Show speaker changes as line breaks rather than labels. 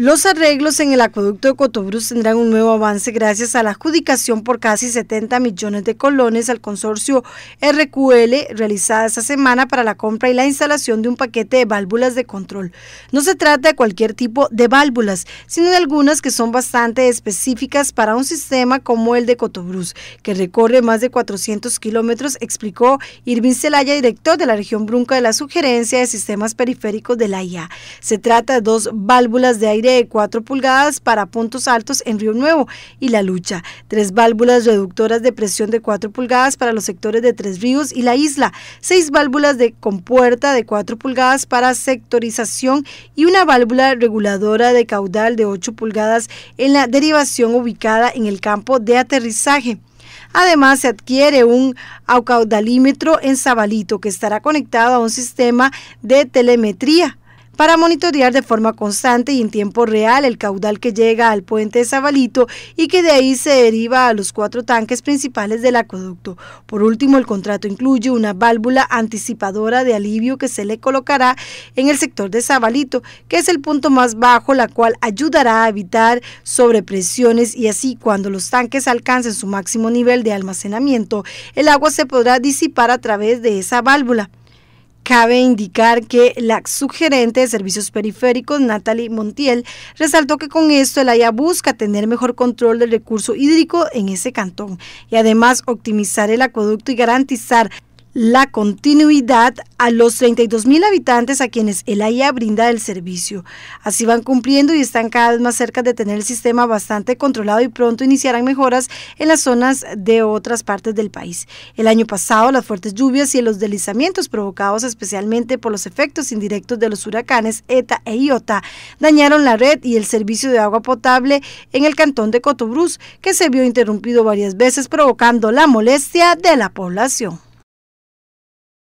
Los arreglos en el acueducto de Cotobruz tendrán un nuevo avance gracias a la adjudicación por casi 70 millones de colones al consorcio RQL realizada esta semana para la compra y la instalación de un paquete de válvulas de control. No se trata de cualquier tipo de válvulas, sino de algunas que son bastante específicas para un sistema como el de Cotobruz, que recorre más de 400 kilómetros, explicó Irvin Celaya, director de la región Brunca de la Sugerencia de Sistemas Periféricos de la IA. Se trata de dos válvulas de aire de 4 pulgadas para puntos altos en Río Nuevo y La Lucha, tres válvulas reductoras de presión de 4 pulgadas para los sectores de Tres Ríos y La Isla, seis válvulas de compuerta de 4 pulgadas para sectorización y una válvula reguladora de caudal de 8 pulgadas en la derivación ubicada en el campo de aterrizaje. Además, se adquiere un caudalímetro en Zabalito que estará conectado a un sistema de telemetría para monitorear de forma constante y en tiempo real el caudal que llega al puente de Zabalito y que de ahí se deriva a los cuatro tanques principales del acueducto. Por último, el contrato incluye una válvula anticipadora de alivio que se le colocará en el sector de Zabalito, que es el punto más bajo, la cual ayudará a evitar sobrepresiones y así cuando los tanques alcancen su máximo nivel de almacenamiento, el agua se podrá disipar a través de esa válvula. Cabe indicar que la subgerente de servicios periféricos, Natalie Montiel, resaltó que con esto el AIA busca tener mejor control del recurso hídrico en ese cantón y además optimizar el acueducto y garantizar la continuidad a los 32.000 habitantes a quienes el AIA brinda el servicio. Así van cumpliendo y están cada vez más cerca de tener el sistema bastante controlado y pronto iniciarán mejoras en las zonas de otras partes del país. El año pasado, las fuertes lluvias y los deslizamientos provocados especialmente por los efectos indirectos de los huracanes ETA e IOTA dañaron la red y el servicio de agua potable en el cantón de Cotobruz, que se vio interrumpido varias veces provocando la molestia de la población.